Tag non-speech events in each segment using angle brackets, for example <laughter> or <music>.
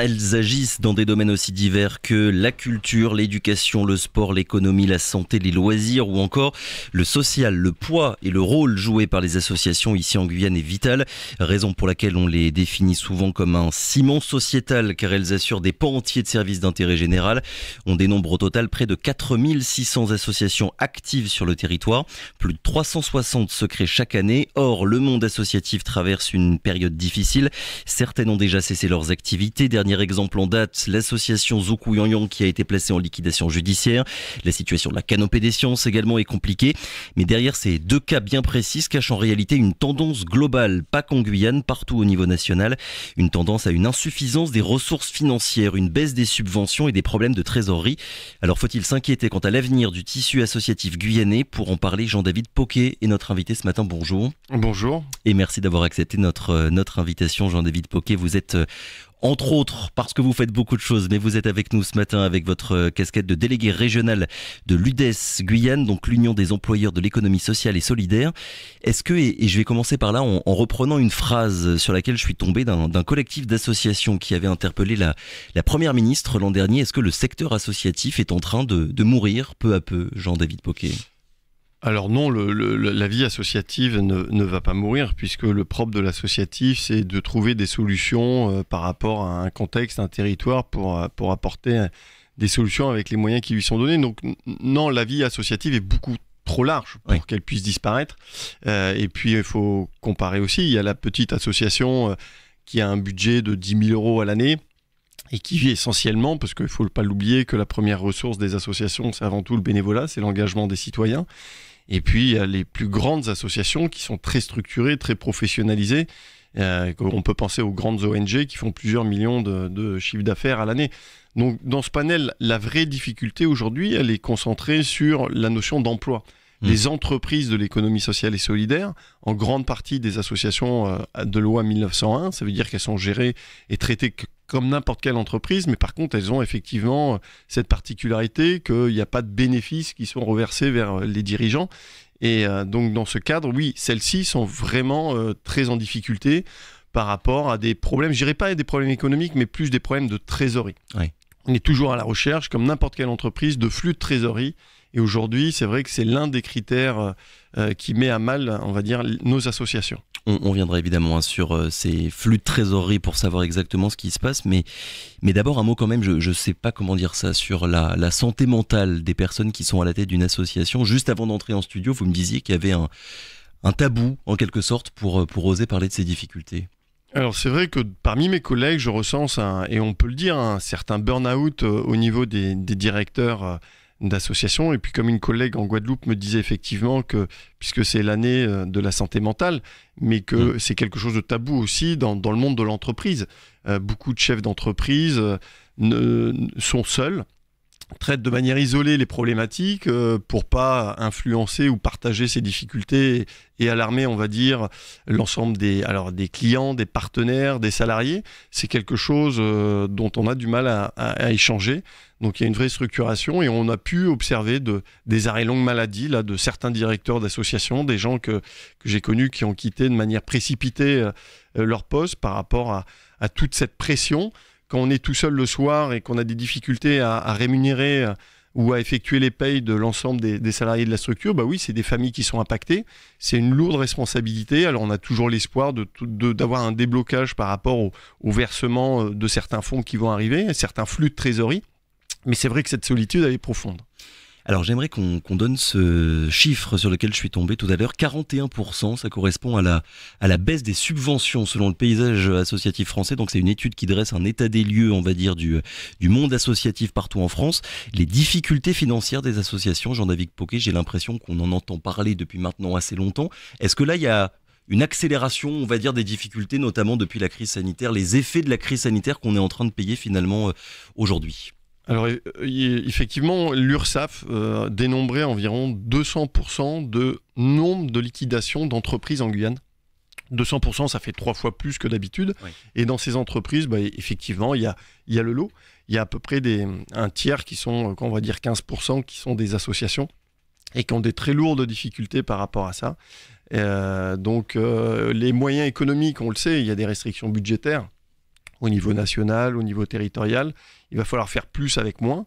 Elles agissent dans des domaines aussi divers que la culture, l'éducation, le sport, l'économie, la santé, les loisirs ou encore le social. Le poids et le rôle joué par les associations ici en Guyane est vital, raison pour laquelle on les définit souvent comme un ciment sociétal car elles assurent des pans entiers de services d'intérêt général. On dénombre au total près de 4600 associations actives sur le territoire. Plus de 360 se créent chaque année. Or, le monde associatif traverse une période difficile. Certaines ont déjà cessé leurs activités exemple en date, l'association Zoukou qui a été placée en liquidation judiciaire. La situation de la canopée des sciences également est compliquée. Mais derrière ces deux cas bien précis cache en réalité une tendance globale, pas qu'en Guyane, partout au niveau national. Une tendance à une insuffisance des ressources financières, une baisse des subventions et des problèmes de trésorerie. Alors faut-il s'inquiéter quant à l'avenir du tissu associatif guyanais Pour en parler, Jean-David Poquet est notre invité ce matin. Bonjour. Bonjour. Et merci d'avoir accepté notre, euh, notre invitation, Jean-David Poquet. Vous êtes euh, entre autres parce que vous faites beaucoup de choses, mais vous êtes avec nous ce matin avec votre euh, casquette de délégué régional de l'UDES Guyane, donc l'Union des employeurs de l'économie sociale et solidaire. Est-ce que, et je vais commencer par là en, reprenant une phrase sur laquelle je suis tombé d'un collectif d'associations qui avait interpellé la, Première ministre l'an dernier, est-ce que le secteur associatif est en train de mourir peu à peu, Jean-David Poquet alors non, la vie associative ne, va pas mourir puisque le propre de l'associatif, c'est de trouver des solutions euh, par rapport à un contexte, un territoire pour, euh, apporter euh, des solutions avec les moyens qui lui sont donnés. Donc non, la vie associative est beaucoup trop large pour qu'elle puisse disparaître. et puis il faut comparer aussi, il y a la petite association qui a un budget de 10 000 euros à l'année et qui vit essentiellement, parce qu'il ne faut pas l'oublier, que la première ressource des associations, c'est avant tout le bénévolat, c'est l'engagement des citoyens. Et puis, il y a les plus grandes associations qui sont très structurées, très professionnalisées. Euh, on peut penser aux grandes ONG qui font plusieurs millions de, de chiffres d'affaires à l'année. Donc, dans ce panel, la vraie difficulté aujourd'hui, elle est concentrée sur la notion d'emploi les hmm. entreprises de l'économie sociale et solidaire, en grande partie des associations euh, de loi 1901. Ça veut dire qu'elles sont gérées et traitées comme n'importe quelle entreprise, mais par contre, elles ont effectivement euh, cette particularité qu'il n'y a pas de bénéfices qui sont reversés vers euh, les dirigeants. Et donc, dans ce cadre, oui, celles-ci sont vraiment très en difficulté par rapport à des problèmes, je dirais pas des problèmes économiques, mais plus des problèmes de trésorerie. On est toujours à la recherche, comme n'importe quelle entreprise, de flux de trésorerie et aujourd'hui, c'est vrai que c'est l'un des critères euh, euh, qui met à mal, on va dire, nos associations. On, on viendra évidemment hein, sur euh, ces flux de trésorerie pour savoir exactement ce qui se passe, mais, mais d'abord un mot quand même, je ne sais pas comment dire ça, sur la, santé mentale des personnes qui sont à la tête d'une association. Juste avant d'entrer en studio, vous me disiez qu'il y avait un, tabou, en quelque sorte, pour, pour oser parler de ces difficultés. Alors c'est vrai que parmi mes collègues, je recense, et on peut le dire, un certain burn-out au niveau des, des directeurs d'associations. Et puis comme une collègue en Guadeloupe me disait effectivement que, puisque c'est l'année euh, de la santé mentale, mais que mm. c'est quelque chose de tabou aussi dans, dans le monde de l'entreprise. Euh, beaucoup de chefs d'entreprise euh, sont seuls traitent de manière isolée les problématiques pour pas influencer ou partager ces difficultés et, alarmer, on va dire, l'ensemble des, alors, des clients, des partenaires, des salariés. C'est quelque chose dont on a du mal à, à échanger. Donc il y a une vraie structuration et on a pu observer de, des arrêts longues maladie là, de certains directeurs d'associations, des gens que, que j'ai connus qui ont quitté de manière précipitée euh, euh, leur poste par rapport à, à, toute cette pression. Quand on est tout seul le soir et qu'on a des difficultés à, rémunérer euh, ou à effectuer les payes de l'ensemble des, salariés de la structure, bah oui, c'est des familles qui sont impactées. C'est une lourde responsabilité. Alors, on a toujours l'espoir de, d'avoir un déblocage par rapport au, versement de certains fonds qui vont arriver, certains flux de trésorerie. Mais c'est vrai que cette solitude, elle est profonde. Alors j'aimerais qu'on donne ce chiffre sur lequel je suis tombé tout à l'heure. 41%, ça correspond à la, à la baisse des subventions selon le paysage associatif français. Donc c'est une étude qui dresse un état des lieux, on va dire, du, du monde associatif partout en France. Les difficultés financières des associations, Jean-David Poquet, j'ai l'impression qu'on en entend parler depuis maintenant assez longtemps. Est-ce que là, il y a une accélération, on va dire, des difficultés, notamment depuis la crise sanitaire, les effets de la crise sanitaire qu'on est en train de payer finalement euh, aujourd'hui alors euh, effectivement, l'URSAF euh, dénombrait environ 200% de nombre de liquidations d'entreprises en Guyane. 200%, ça fait trois fois plus que d'habitude. Et dans ces entreprises, bah, effectivement, il y a, le lot. Il y a à peu près un tiers qui sont, euh, on va dire 15%, qui sont des associations et qui ont des très lourdes difficultés par rapport à ça. donc les moyens économiques, on le sait, il y a des restrictions budgétaires au niveau national, au niveau territorial il va falloir faire plus avec moins.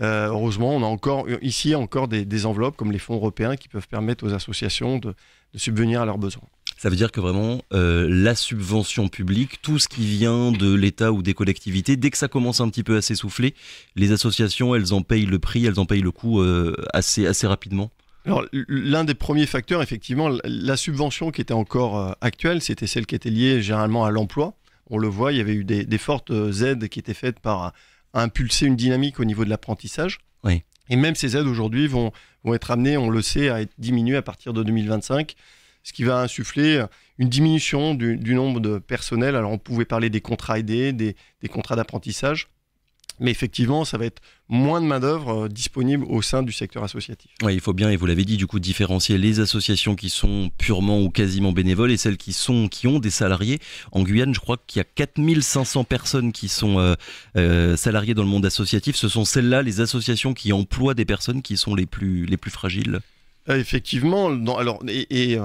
Euh, heureusement, on a encore ici encore des, enveloppes comme les fonds européens qui peuvent permettre aux associations de, subvenir à leurs besoins. Ça veut dire que vraiment, euh, la subvention publique, tout ce qui vient de l'État ou des collectivités, dès que ça commence un petit peu à s'essouffler, les associations, elles en payent le prix, elles en payent le coût euh, assez, assez rapidement alors, l'un des premiers facteurs, effectivement, la subvention qui était encore actuelle, c'était celle qui était liée généralement à l'emploi. On le voit, il y avait eu des fortes aides qui étaient faites par impulser une dynamique au niveau de l'apprentissage. Et même ces aides aujourd'hui vont, vont être amenées, on le sait, à être diminuées à partir de 2025, ce qui va insuffler une diminution du, nombre de personnels. Alors on pouvait parler des contrats aidés, des contrats d'apprentissage mais effectivement, ça va être moins de main-d'œuvre euh, disponible au sein du secteur associatif. Oui, il faut bien, et vous l'avez dit, du coup, différencier les associations qui sont purement ou quasiment bénévoles et celles qui, sont, qui ont des salariés. En Guyane, je crois qu'il y a 4500 personnes qui sont euh, euh, salariées dans le monde associatif. Ce sont celles-là, les associations qui emploient des personnes qui sont les plus, les plus fragiles. Effectivement, alors, et,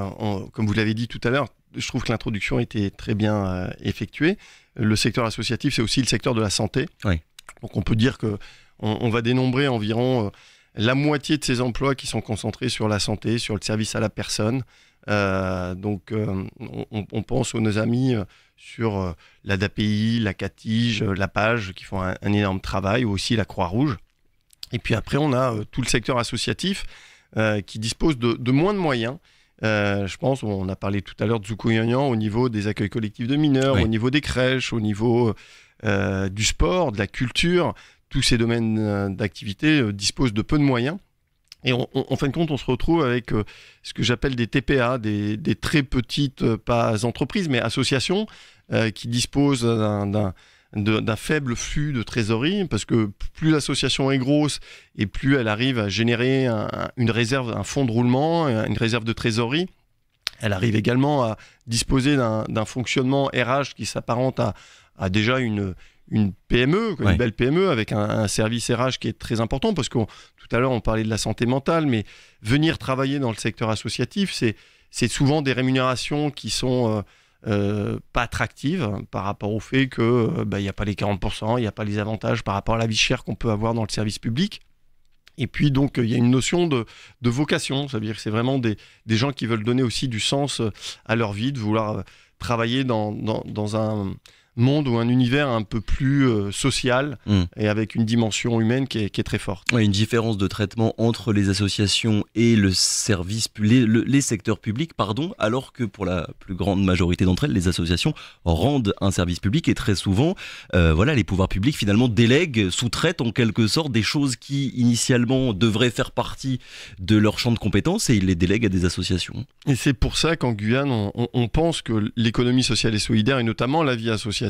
comme vous l'avez dit tout à l'heure, je trouve que l'introduction était très bien effectuée. Le secteur associatif, c'est aussi le secteur de la santé. Oui. Donc on peut dire que on, va dénombrer environ euh, la moitié de ces emplois qui sont concentrés sur la santé, sur le service à la personne. Euh, donc, euh, on, pense aux nos amis sur l'adapi la DAPI, la CATIGE, la PAGE, qui font un, énorme travail, ou aussi la Croix-Rouge. Et puis après, on a tout le secteur associatif qui dispose de, moins de moyens. je pense, on a parlé tout à l'heure de Zoukouyanian au niveau des accueils collectifs de mineurs, au niveau des crèches, au niveau euh, du sport, de la culture, tous ces domaines euh, d'activité euh, disposent de peu de moyens. Et en fin de compte, on se retrouve avec ce que j'appelle des TPA, des, très petites, pas entreprises, mais associations qui disposent d'un faible flux de trésorerie, parce que plus l'association est grosse et plus elle arrive à générer une réserve, un fonds de roulement, une réserve de trésorerie. Elle arrive également à disposer d'un fonctionnement RH qui s'apparente à, a déjà une, une PME, une belle PME, avec un, service RH qui est très important, parce que tout à l'heure on parlait de la santé mentale, mais venir travailler dans le secteur associatif, c'est souvent des rémunérations qui sont... Euh, euh, pas attractives par rapport au fait qu'il euh, bah, n'y a pas les 40%, il n'y a pas les avantages par rapport à la vie chère qu'on peut avoir dans le service public. Et puis donc il y a une notion de, de vocation, cest à dire que c'est vraiment des, des, gens qui veulent donner aussi du sens à leur vie, de vouloir travailler dans, dans, dans un, monde ou un univers un peu plus euh, social mm. et avec une dimension humaine qui est, très forte. une différence de traitement entre les associations et le service, les, secteurs publics, pardon, alors que pour la plus grande majorité d'entre elles, les associations rendent un service public et très souvent, euh, voilà, les pouvoirs publics finalement délèguent, sous-traitent en quelque sorte des choses qui initialement devraient faire partie de leur champ de compétences et ils les délèguent à des associations. Et c'est pour ça qu'en Guyane, on, on pense que l'économie sociale et solidaire et notamment la vie associative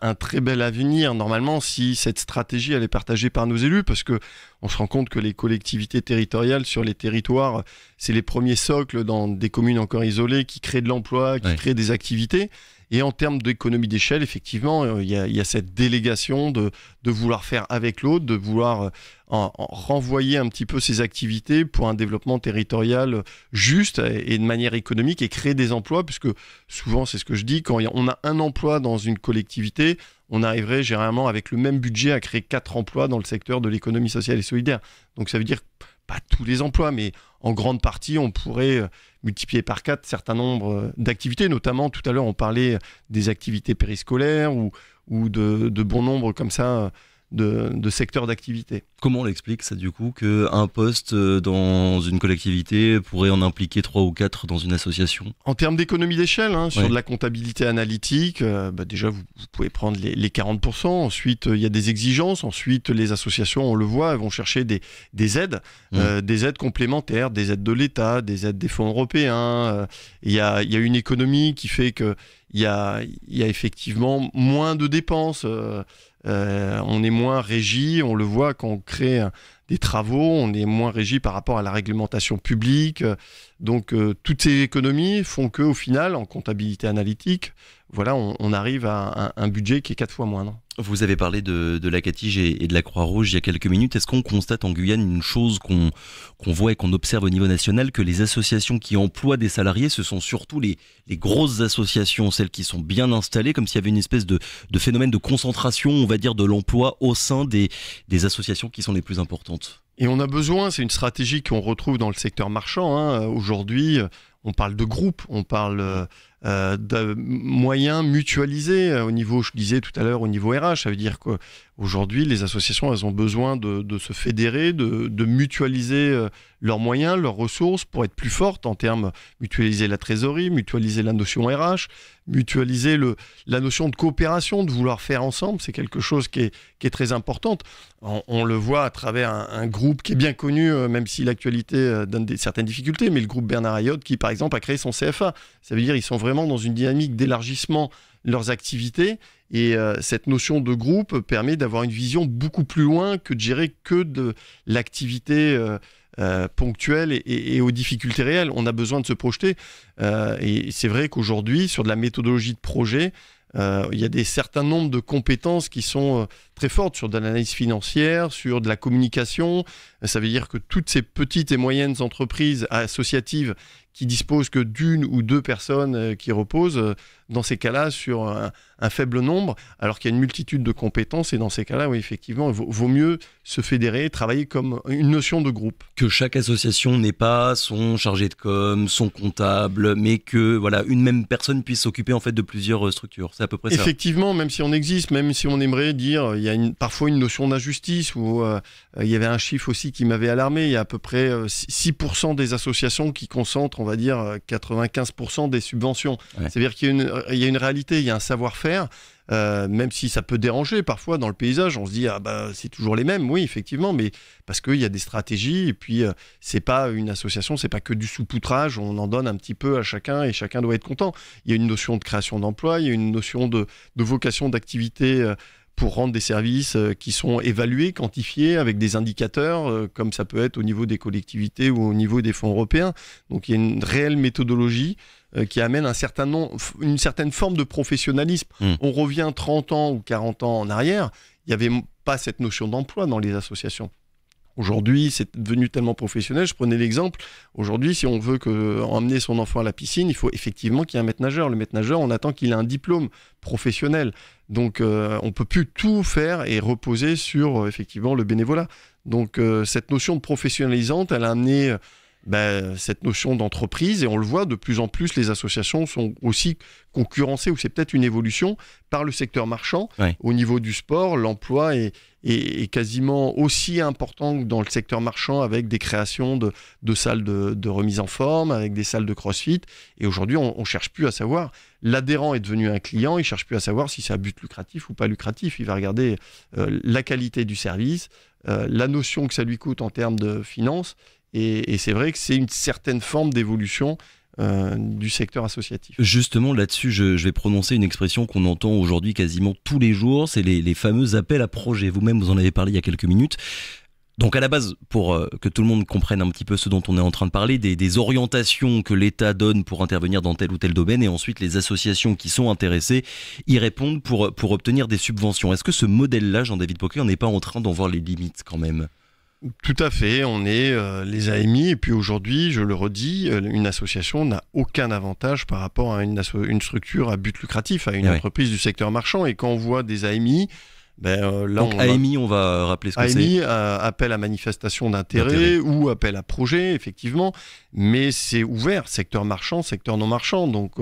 un, très bel avenir, normalement, si cette stratégie, est partagée par nos élus, parce que on se rend compte que les collectivités territoriales sur les territoires, c'est les premiers socles dans des communes encore isolées qui créent de l'emploi, qui créent des activités. Et en termes d'économie d'échelle, effectivement, euh, il y, a, cette délégation de, vouloir faire avec l'autre, de vouloir euh, renvoyer un petit peu ses activités pour un développement territorial euh, juste et, et, de manière économique et créer des emplois, puisque souvent, c'est ce que je dis, quand on a un emploi dans une collectivité, on arriverait généralement avec le même budget à créer quatre emplois dans le secteur de l'économie sociale et solidaire. Donc ça veut dire pas tous les emplois, mais en grande partie, on pourrait euh, multiplier par quatre certains nombres euh, d'activités, notamment tout à l'heure on parlait des activités périscolaires ou, ou de, de, bon nombre comme ça de, secteurs d'activité. Comment on l'explique ça du coup qu'un poste euh, dans une collectivité pourrait en impliquer trois ou quatre dans une association En termes d'économie d'échelle, hein, sur de la comptabilité analytique, euh, bah, déjà vous, pouvez prendre les, 40%, ensuite euh, il y a des exigences, ensuite les associations, on le voit, vont chercher des, aides, mmh. des aides complémentaires, des aides de l'État, des aides des fonds européens. Il y, a, une économie qui fait que il y a, effectivement moins de dépenses. Euh, euh, on est moins régi, on le voit quand on crée des travaux, on est moins régi par rapport à la réglementation publique. Donc euh, toutes ces économies font qu'au final, en comptabilité analytique, voilà, on, arrive à un, budget qui est quatre fois moindre. Vous avez parlé de, la Catige et, de la Croix-Rouge il y a quelques minutes. Est-ce qu'on constate en Guyane une chose qu'on voit et qu'on observe au niveau national, que les associations qui emploient des salariés, ce sont surtout les, grosses associations, celles qui sont bien installées, comme s'il y avait une espèce de, phénomène de concentration, on va dire, de l'emploi au sein des, associations qui sont les plus importantes et on a besoin, c'est une stratégie qu'on retrouve dans le secteur marchand. Hein. Aujourd'hui, on parle de groupe, on parle euh, euh, de moyens mutualisés euh, au niveau, je disais tout à l'heure, au niveau RH. Ça veut dire que Aujourd'hui, les associations, elles ont besoin de, se fédérer, de, mutualiser euh, leurs moyens, leurs ressources pour être plus fortes en termes mutualiser la trésorerie, mutualiser la notion RH, mutualiser le, la notion de coopération, de vouloir faire ensemble. C'est quelque chose qui est, très importante. On, le voit à travers un, groupe qui est bien connu, euh, même si l'actualité euh, donne des, certaines difficultés, mais le groupe Bernard Ayotte qui, par exemple, a créé son CFA. Ça veut dire qu'ils sont vraiment dans une dynamique d'élargissement leurs activités. Et euh, cette notion de groupe permet d'avoir une vision beaucoup plus loin que de gérer que de l'activité euh, euh, ponctuelle et, et, aux difficultés réelles. On a besoin de se projeter. et c'est vrai qu'aujourd'hui, sur de la méthodologie de projet, il y a des certains nombres de compétences qui sont très fortes sur de l'analyse financière, sur de la communication. Ça veut dire que toutes ces petites et moyennes entreprises associatives qui dispose que d'une ou deux personnes euh, qui reposent, euh, dans ces cas-là, sur un, faible nombre, alors qu'il y a une multitude de compétences. Et dans ces cas-là, oui, effectivement, il vaut, mieux se fédérer, travailler comme une notion de groupe. Que chaque association n'ait pas son chargé de com, son comptable, mais que voilà une même personne puisse s'occuper en fait de plusieurs euh, structures. C'est à peu près ça. Effectivement, même si on existe, même si on aimerait dire, il y a une, parfois une notion d'injustice où il y avait un chiffre aussi qui m'avait alarmé. Il y a à peu près 6% des associations qui concentrent on va dire, 95% euh, des subventions. C'est-à-dire qu'il y, a une réalité, il y a un savoir-faire. Euh, même si ça peut déranger parfois dans le paysage, on se dit ah bah c'est toujours les mêmes, oui effectivement, mais parce qu'il y a des stratégies et puis euh, c'est pas une association, c'est pas que du sous-poutrage. on en donne un petit peu à chacun et chacun doit être content. Il y a une notion de création d'emploi, il y a une notion de, de vocation d'activité pour rendre des services euh, qui sont évalués, quantifiés avec des indicateurs, euh, comme ça peut être au niveau des collectivités ou au niveau des fonds européens. Donc il y a une réelle méthodologie euh, qui amène un certain une certaine forme de professionnalisme. Hmm. On revient 30 ans ou 40 ans en arrière, il n'y avait pas cette notion d'emploi dans les associations. Aujourd'hui, c'est devenu tellement professionnel. Je prenais l'exemple. Aujourd'hui, si on veut que, emmener son enfant à la piscine, il faut effectivement qu'il y ait un maître nageur. Le maître nageur, on attend qu'il ait un diplôme professionnel. Donc, on euh, on peut plus tout faire et reposer sur euh, effectivement le bénévolat. Donc, euh, cette notion de professionnalisante, elle a amené bah, cette notion d'entreprise. Et on le voit, de plus en plus, les associations sont aussi concurrencées, ou c'est peut-être une évolution, par le secteur marchand. Au niveau du sport, l'emploi est, quasiment aussi important que dans le secteur marchand, avec des créations de, salles de, remise en forme, avec des salles de crossfit. Et aujourd'hui, on ne cherche plus à savoir. L'adhérent est devenu un client, il cherche plus à savoir si c'est à but lucratif ou pas lucratif. Il va regarder euh, la qualité du service, euh, la notion que ça lui coûte en termes de finances et, c'est vrai que c'est une certaine forme d'évolution euh, du secteur associatif. Justement, là-dessus, je, vais prononcer une expression qu'on entend aujourd'hui quasiment tous les jours, c'est les, fameux appels à projets. Vous-même, vous en avez parlé il y a quelques minutes. Donc à la base, pour euh, que tout le monde comprenne un petit peu ce dont on est en train de parler, des, orientations que l'État donne pour intervenir dans tel ou tel domaine, et ensuite les associations qui sont intéressées y répondent pour, pour obtenir des subventions. Est-ce que ce modèle-là, Jean-David Poquet, on n'est pas en train d'en voir les limites quand même tout à fait, on est euh, les AMI et puis aujourd'hui, je le redis, euh, une association n'a aucun avantage par rapport à une, structure à but lucratif, à une eh entreprise du secteur marchand. Et quand on voit des AMI, ben, euh, on AMI, va... on va rappeler ce que c'est. AMI, appel à manifestation d'intérêt ou appel à projet, effectivement. Mais c'est ouvert, secteur marchand, secteur non marchand. Donc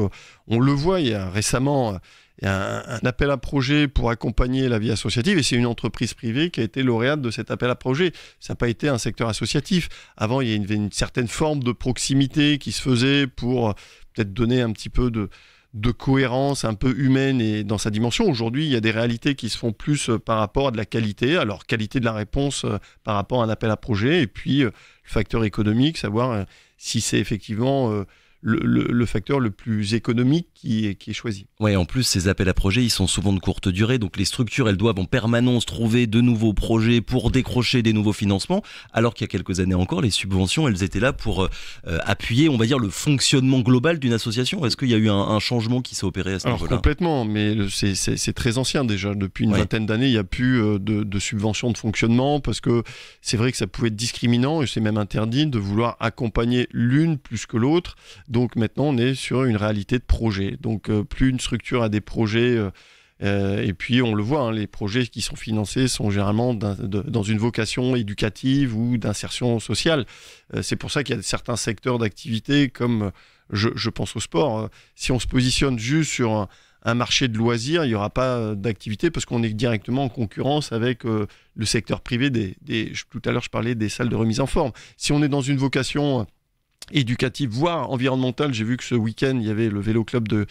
on le voit, il y a récemment il y a un, appel à projet pour accompagner la vie associative et c'est une entreprise privée qui a été lauréate de cet appel à projet. Ça n'a pas été un secteur associatif. Avant, il y avait une, certaine forme de proximité qui se faisait pour euh, peut-être donner un petit peu de, de cohérence un peu humaine et dans sa dimension. Aujourd'hui, il y a des réalités qui se font plus euh, par rapport à de la qualité, alors qualité de la réponse euh, par rapport à un appel à projet, et puis le facteur économique, savoir si c'est effectivement le, facteur le plus économique qui est, qui est choisi. Oui, en plus, ces appels à projets, ils sont souvent de courte durée, donc les structures, elles doivent en permanence trouver de nouveaux projets pour décrocher des nouveaux financements, alors qu'il y a quelques années encore, les subventions, elles étaient là pour euh, appuyer, on va dire, le fonctionnement global d'une association. Est-ce qu'il y a eu un, changement qui s'est opéré à ce niveau-là Complètement, mais c'est très ancien déjà. Depuis une vingtaine d'années, il n'y a plus euh, de, de subventions de fonctionnement, parce que c'est vrai que ça pouvait être discriminant, et c'est même interdit de vouloir accompagner l'une plus que l'autre donc maintenant, on est sur une réalité de projet. Donc euh, plus une structure a des projets, euh, euh, et puis on le voit, hein, les projets qui sont financés sont généralement dans une vocation éducative ou d'insertion sociale. c'est pour ça qu'il y a certains secteurs d'activité, comme je, pense au sport, si on se positionne juste sur un, marché de loisirs, il n'y aura pas d'activité parce qu'on est directement en concurrence avec le secteur privé. des, tout à l'heure, je parlais des salles de remise en forme. Si on est dans une vocation éducative, voire environnementale. J'ai vu que ce week-end, il y avait le vélo club de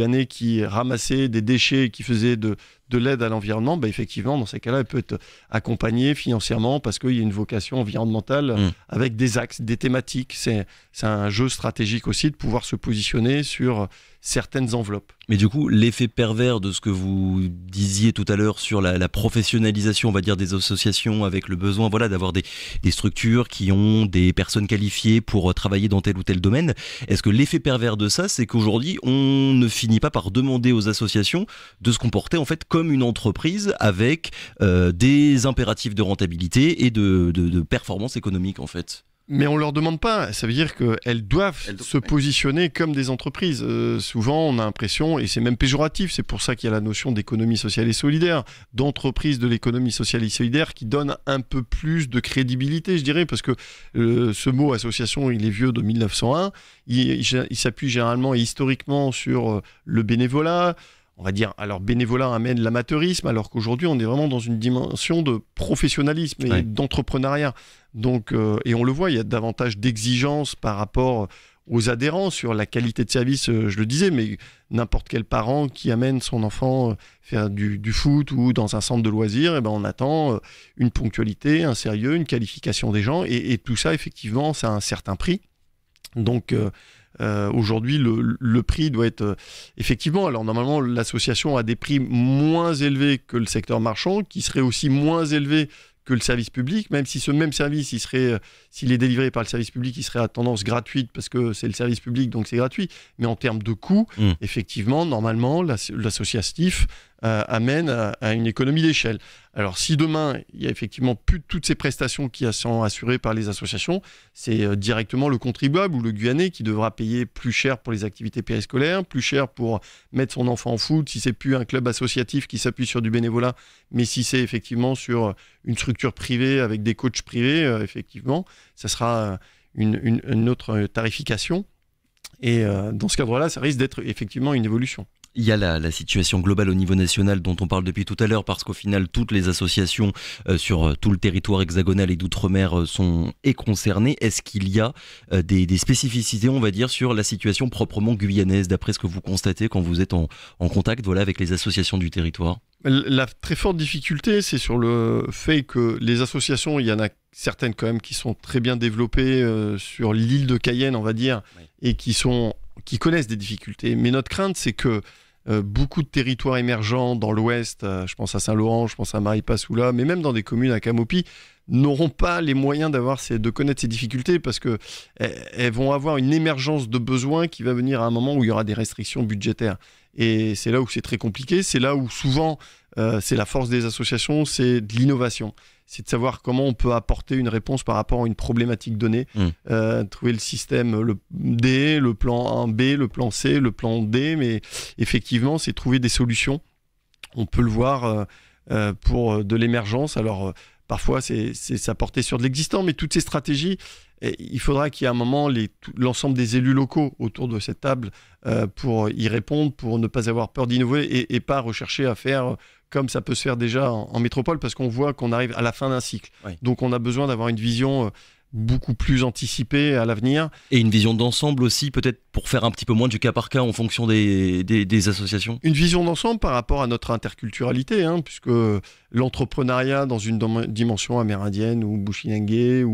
année qui ramassait des déchets, et qui faisait de, de l'aide à l'environnement, bah, effectivement, dans ces cas-là, elle peut être accompagnée financièrement parce qu'il y a une vocation environnementale mm. avec des axes, des thématiques. C'est un jeu stratégique aussi de pouvoir se positionner sur certaines enveloppes. Mais du coup, l'effet pervers de ce que vous disiez tout à l'heure sur la, la, professionnalisation, on va dire, des associations avec le besoin voilà, d'avoir des, des, structures qui ont des personnes qualifiées pour travailler dans tel ou tel domaine, est-ce que l'effet pervers de ça, c'est qu'aujourd'hui, on ne finit pas par demander aux associations de se comporter en fait comme une entreprise avec euh, des impératifs de rentabilité et de, de performance économique en fait mais on leur demande pas. Ça veut dire qu'elles doivent elles doivent se positionner comme des entreprises. Euh, souvent, on a l'impression, et c'est même péjoratif, c'est pour ça qu'il y a la notion d'économie sociale et solidaire, d'entreprise de l'économie sociale et solidaire qui donne un peu plus de crédibilité, je dirais, parce que euh, ce mot association, il est vieux de 1901. il s'appuie généralement et historiquement sur euh, le bénévolat, on va dire, alors bénévolat amène l'amateurisme, alors qu'aujourd'hui on est vraiment dans une dimension de professionnalisme et d'entrepreneuriat. Donc, euh, et on le voit, il y a davantage d'exigences par rapport aux adhérents sur la qualité de service, euh, je le disais, mais n'importe quel parent qui amène son enfant euh, faire du, foot ou dans un centre de loisirs, et eh ben on attend une ponctualité, un sérieux, une qualification des gens, et, tout ça, effectivement, ça a un certain prix. Donc, euh, aujourd'hui, le, prix doit être euh, effectivement. Alors normalement, l'association a des prix moins élevés que le secteur marchand, qui serait aussi moins élevé que le service public, même si ce même service, il serait, euh, s'il est délivré par le service public, il serait à tendance gratuite parce que c'est le service public, donc c'est gratuit. Mais en termes de coût, mmh. effectivement, normalement, l'associatif euh, amène à, une économie d'échelle. Alors si demain, il y a effectivement plus toutes ces prestations qui sont assurées par les associations, c'est euh, directement le contribuable ou le Guyanais qui devra payer plus cher pour les activités périscolaires, plus cher pour mettre son enfant en foot, si c'est plus un club associatif qui s'appuie sur du bénévolat, mais si c'est effectivement sur une structure privée avec des coachs privés, euh, effectivement, ça sera une autre tarification. Et dans ce cadre-là, ça risque d'être effectivement une évolution il y a la, situation globale au niveau national dont on parle depuis tout à l'heure parce qu'au final toutes les associations euh, sur euh, tout le territoire hexagonal et d'outre-mer euh, sont et concernées. Est-ce qu'il y a des, spécificités, on va dire, sur la situation proprement guyanaise d'après ce que vous constatez quand vous êtes en, contact, voilà, avec les associations du territoire La très forte difficulté, c'est sur le fait que les associations, il y en a certaines quand même qui sont très bien développées sur l'île de Cayenne, on va dire, et qui sont qui connaissent des difficultés. Mais notre crainte, c'est que euh, beaucoup de territoires émergents dans l'Ouest, euh, je pense à Saint-Laurent, je pense à Maripasoula, mais même dans des communes à Camopi, n'auront pas les moyens d'avoir ces, de connaître ces difficultés parce que eh, elles, vont avoir une émergence de besoins qui va venir à un moment où il y aura des restrictions budgétaires. Et c'est là où c'est très compliqué, c'est là où souvent euh, c'est la force des associations, c'est de l'innovation c'est de savoir comment on peut apporter une réponse par rapport à une problématique donnée. Mm. Euh, trouver le système le D, le plan 1B, le plan C, le plan D, mais effectivement, c'est trouver des solutions. On peut le voir euh, euh, pour de l'émergence. Alors, parfois, c'est s'apporter sur de l'existant, mais toutes ces stratégies, eh, il faudra qu'il y ait un moment l'ensemble des élus locaux autour de cette table pour y répondre, pour ne pas avoir peur d'innover et, et, pas rechercher à faire comme ça peut se faire déjà en, métropole, parce qu'on voit qu'on arrive à la fin d'un cycle. Donc on a besoin d'avoir une vision euh, beaucoup plus anticipée à l'avenir. Et une vision d'ensemble aussi, peut-être pour faire un petit peu moins du cas par cas en fonction des, associations Une vision d'ensemble par rapport à notre interculturalité, hein, puisque l'entrepreneuriat dans une dimension amérindienne ou bushinengue euh,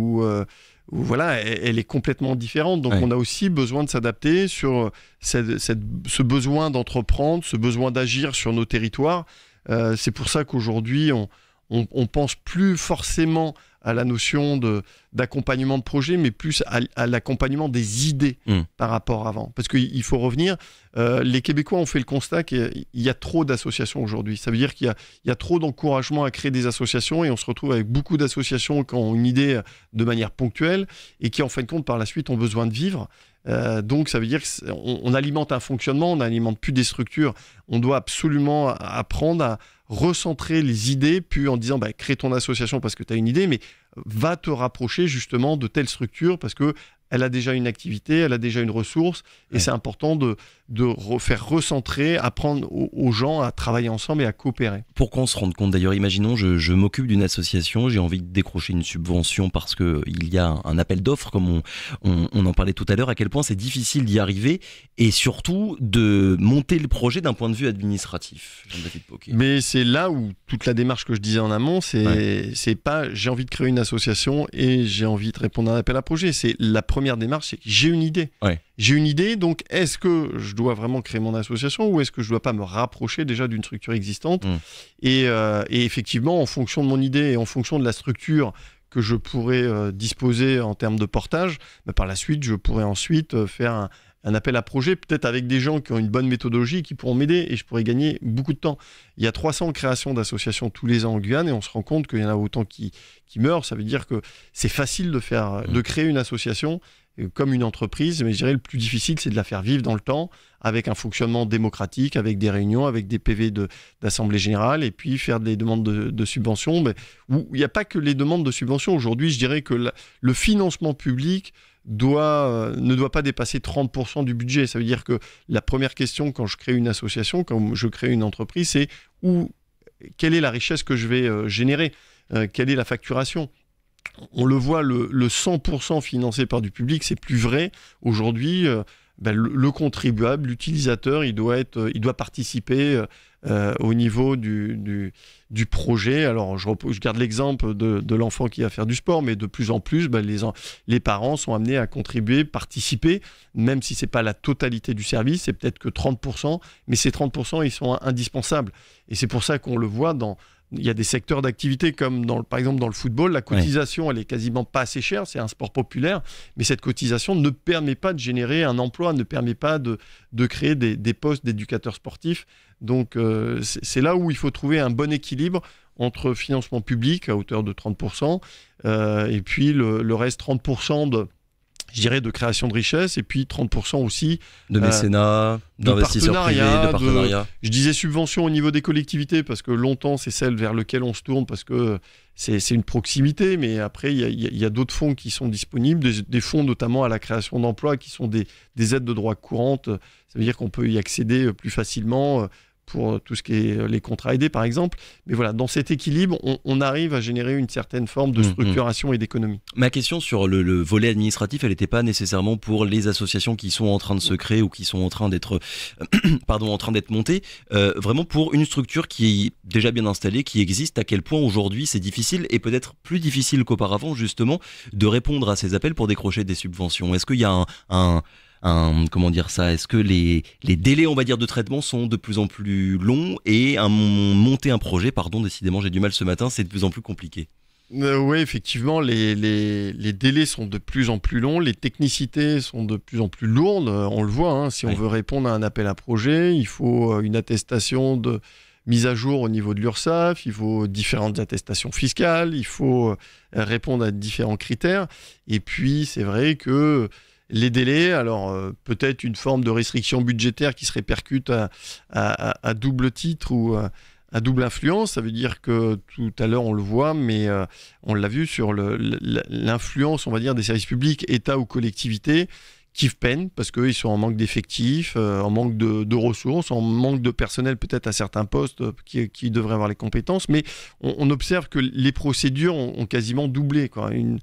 ou... voilà, elle est complètement différente. Donc, on a aussi besoin de s'adapter sur ce besoin d'entreprendre, ce besoin d'agir sur nos territoires. Euh, c'est pour ça qu'aujourd'hui, on, on, on pense plus forcément à la notion de d'accompagnement de projet, mais plus à, l'accompagnement des idées hmm. par rapport à avant. Parce qu'il faut revenir, euh, les Québécois ont fait le constat qu'il y a trop d'associations aujourd'hui. Ça veut dire qu'il y, a trop d'encouragement à créer des associations et on se retrouve avec beaucoup d'associations qui ont une idée euh, de manière ponctuelle et qui, en fin de compte, par la suite, ont besoin de vivre. Euh, donc ça veut dire qu'on on alimente un fonctionnement, on n'alimente plus des structures. On doit absolument apprendre à, recentrer les idées, puis en disant bah, crée ton association parce que tu as une idée, mais va te rapprocher justement de telle structure parce que elle a déjà une activité, elle a déjà une ressource, et c'est important de, de refaire faire recentrer, apprendre aux, gens à travailler ensemble et à coopérer. Pour qu'on se rende compte, d'ailleurs, imaginons, je, m'occupe d'une association, j'ai envie de décrocher une subvention parce qu'il y a un appel d'offres, comme on, on, en parlait tout à l'heure, à quel point c'est difficile d'y arriver, et surtout de monter le projet d'un point de vue administratif. Mais c'est là où toute la démarche que je disais en amont, c'est c'est pas j'ai envie de créer une association et j'ai envie de répondre à un appel à projet, c'est la première démarche, c'est que j'ai une idée. J'ai une idée, donc est-ce que je dois vraiment créer mon association ou est-ce que je ne dois pas me rapprocher déjà d'une structure existante mm. euh, et, effectivement, en fonction de mon idée et en fonction de la structure que je pourrais euh, disposer en termes de portage, bah, par la suite, je pourrais ensuite euh, faire un, un appel à projet, peut-être avec des gens qui ont une bonne méthodologie, qui pourront m'aider et je pourrais gagner beaucoup de temps. Il y a 300 créations d'associations tous les ans en Guyane et on se rend compte qu'il y en a autant qui, qui meurent. Ça veut dire que c'est facile de, faire, mmh. de créer une association euh, comme une entreprise, mais je dirais le plus difficile, c'est de la faire vivre dans le temps, avec un fonctionnement démocratique, avec des réunions, avec des PV d'Assemblée générale, et puis faire des demandes de, subventions. Mais il n'y a pas que les demandes de subventions. Aujourd'hui, je dirais que le financement public euh, ne doit pas dépasser 30% du budget. Ça veut dire que la première question quand je crée une association, quand je crée une entreprise, c'est où, quelle est la richesse que je vais euh, générer euh, Quelle est la facturation on le voit, le, le 100% financé par du public, c'est plus vrai aujourd'hui. Ben, le, contribuable, l'utilisateur, il doit euh, il doit participer euh, euh, au niveau du, du, projet. Alors, je, garde l'exemple de, l'enfant qui va faire du sport, mais de plus en plus, ben, les, les parents sont amenés à contribuer, participer, même si ce n'est pas la totalité du service, c'est peut-être que 30%, mais ces 30%, ils sont indispensables. Et c'est pour ça qu'on le voit dans, il y a des secteurs d'activité comme dans par exemple dans le football, la cotisation elle est quasiment pas assez chère, c'est un sport populaire, mais cette cotisation ne permet pas de générer un emploi, ne permet pas de, de créer des, postes d'éducateurs sportifs. Donc euh, c'est là où il faut trouver un bon équilibre entre financement public à hauteur de 30% euh, et puis le, le reste 30% de je dirais, de création de richesse, et puis 30% aussi de euh, mécénat, d'investisseurs privés, de partenariat. je disais subvention au niveau des collectivités, parce que longtemps, c'est celle vers laquelle on se tourne, parce que c'est une proximité, mais après, il y a, a d'autres fonds qui sont disponibles, des, des, fonds notamment à la création d'emplois, qui sont des, des, aides de droit courante, ça veut dire qu'on peut y accéder euh, plus facilement euh, pour euh, tout ce qui est euh, les contrats aidés, par exemple. Mais voilà, dans cet équilibre, on, arrive à générer une certaine forme de mm, mm. structuration et d'économie. Ma question sur le, volet administratif, elle n'était pas nécessairement pour les associations qui sont en train de se créer ou qui sont en train d'être, euh, <clears throat> pardon, en train d'être montées, vraiment pour une structure qui est déjà bien installée, qui existe. À quel point aujourd'hui c'est difficile et peut-être plus difficile qu'auparavant, justement, de répondre à ces appels pour décrocher des subventions. Est-ce qu'il y a un comment dire ça Est-ce que les, délais, on va dire, de traitement sont de plus en plus longs et monter un projet, pardon, décidément, j'ai du mal ce matin, c'est de plus en plus compliqué. Euh, oui, effectivement, les, délais sont de plus en plus longs, les technicités sont de plus en plus lourdes, euh, on le voit, hein. si on veut répondre à un appel à projet, il faut euh, une attestation de mise à jour au niveau de l'ursaf il faut différentes attestations fiscales, il faut répondre à différents critères, et puis c'est vrai que les délais. Alors euh, peut-être une forme de restriction budgétaire qui se répercute à, double titre ou à, double influence. Ça veut dire que tout à l'heure on le voit, mais euh, on l'a vu sur l'influence, on va dire, des services publics, État ou collectivités qui peinent parce qu'ils sont en manque d'effectifs, euh, en manque de, ressources, en manque de personnel peut-être à certains postes euh, qui, qui, devraient avoir les compétences. Mais on, observe que les procédures ont, quasiment doublé. Quoi. Une,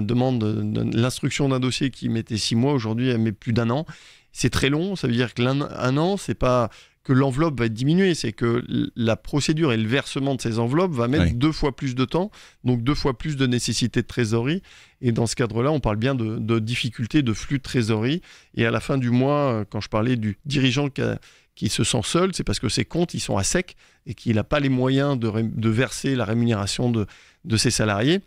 demande, l'instruction d'un dossier qui mettait six mois, aujourd'hui elle met plus d'un an. C'est très long, ça veut dire que l'un an, c'est pas que l'enveloppe va être diminuée, c'est que la procédure et le versement de ces enveloppes va mettre deux fois plus de temps, donc deux fois plus de nécessité de trésorerie. Et dans ce cadre-là, on parle bien de, difficultés de flux de trésorerie. Et à la fin du mois, euh, quand je parlais du dirigeant qui, se sent seul, c'est parce que ses comptes, ils sont à sec et qu'il n'a pas les moyens de, verser la rémunération de ses salariés.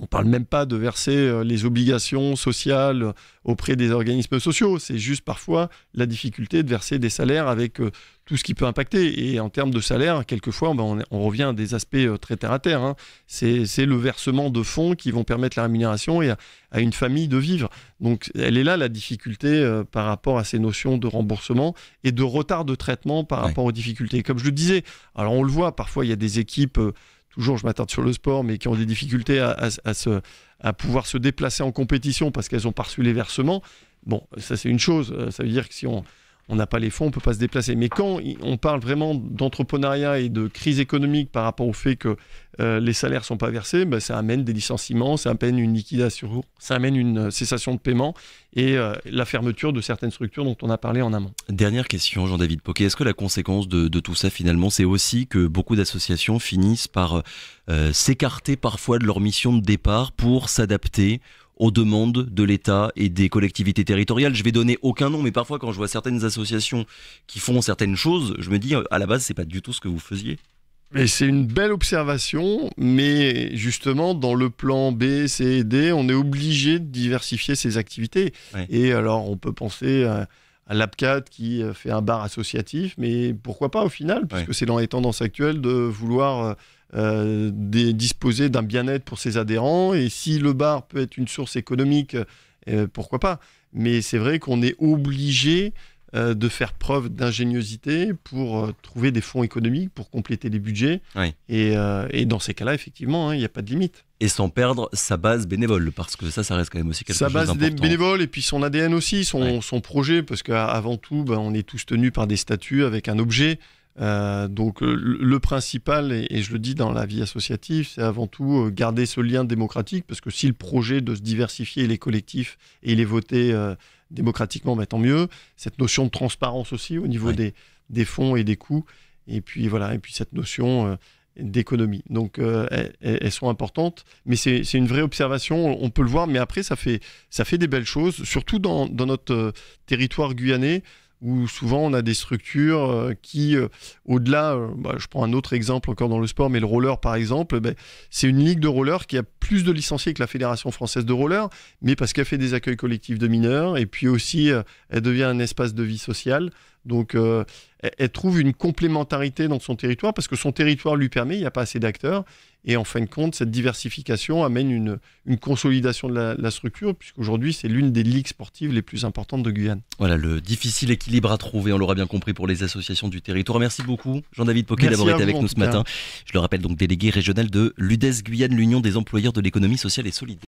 On ne parle même pas de verser euh, les obligations sociales euh, auprès des organismes sociaux. C'est juste parfois la difficulté de verser des salaires avec euh, tout ce qui peut impacter. Et en termes de salaire, quelquefois, ben, on, revient à des aspects très terre à terre. Hein. C'est le versement de fonds qui vont permettre la rémunération et à, une famille de vivre. Donc, elle est là la difficulté par rapport à ces notions de remboursement et de retard de traitement par rapport aux difficultés. Comme je le disais, alors on le voit, parfois il y a des équipes toujours je m'attarde sur le sport, mais qui ont des difficultés à, pouvoir se déplacer en compétition parce qu'elles ont pas reçu les versements. Bon, ça c'est une chose. Euh, ça veut dire que si on, on n'a pas les fonds, on ne peut pas se déplacer. Mais quand on parle vraiment d'entrepreneuriat et de crise économique par rapport au fait que euh, les salaires ne sont pas versés, bah, ça amène des licenciements, ça amène une liquidation, ça amène une euh, cessation de paiement et euh, la fermeture de certaines structures dont on a parlé en amont. Dernière question, Jean-David Poquet. Est-ce que la conséquence de, tout ça, finalement, c'est aussi que beaucoup d'associations finissent par s'écarter parfois de leur mission de départ pour s'adapter aux demandes de l'État et des collectivités territoriales. Je vais donner aucun nom, mais parfois quand je vois certaines associations qui font certaines choses, je me dis euh, à la base c'est pas du tout ce que vous faisiez. Mais c'est une belle observation, mais justement, dans le plan B, C et D, on est obligé de diversifier ses activités. Et alors, on peut penser un LabCat qui euh, fait un bar associatif, mais pourquoi pas au final, puisque c'est dans les tendances actuelles de vouloir euh, disposer d'un bien-être pour ses adhérents, et si le bar peut être une source économique, euh, pourquoi pas. Mais c'est vrai qu'on est obligé de faire preuve d'ingéniosité pour trouver des fonds économiques, pour compléter les budgets, et, dans ces cas-là, effectivement, hein, il n'y a pas de limite et sans perdre sa base bénévole, parce que ça, ça reste quand même aussi quelque chose d'important. Sa base bénévole et puis son ADN aussi, son, son projet, parce qu'avant tout, ben, on est tous tenus par des statuts avec un objet. Euh, donc le, principal, et, je le dis dans la vie associative, c'est avant tout euh, garder ce lien démocratique, parce que si le projet de se diversifier, les collectifs et les voter euh, démocratiquement, ben, tant mieux. Cette notion de transparence aussi au niveau des, des fonds et des coûts. Et puis voilà, et puis cette notion d'économie. Donc euh, elles, sont importantes, mais c'est une vraie observation, on peut le voir, mais après ça fait, ça fait des belles choses, surtout dans, dans notre euh, territoire guyanais où souvent on a des structures euh, qui, euh, au-delà, euh, bah, je prends un autre exemple encore dans le sport, mais le roller par exemple, ben, c'est une ligue de roller qui a plus de licenciés que la Fédération française de roller, mais parce qu'elle fait des accueils collectifs de mineurs, et puis aussi elle devient un espace de vie sociale. Donc elle trouve une complémentarité dans son territoire, parce que son territoire lui permet, il n'y a pas assez d'acteurs, et en fin de compte, cette diversification amène une, une consolidation de la, structure, puisqu'aujourd'hui, c'est l'une des ligues sportives les plus importantes de Guyane. Voilà, le difficile équilibre à trouver, on l'aura bien compris, pour les associations du territoire. Merci beaucoup, Jean-David Poquet, d'avoir été avec nous ce matin. Je le rappelle, donc délégué régional de l'UDES Guyane, l'Union des employeurs de l'économie sociale et solidaire.